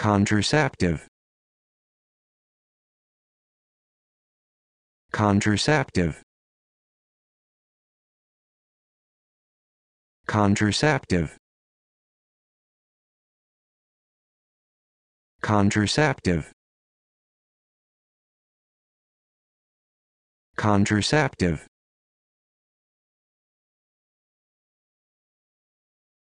contraceptive contraceptive contraceptive contraceptive contraceptive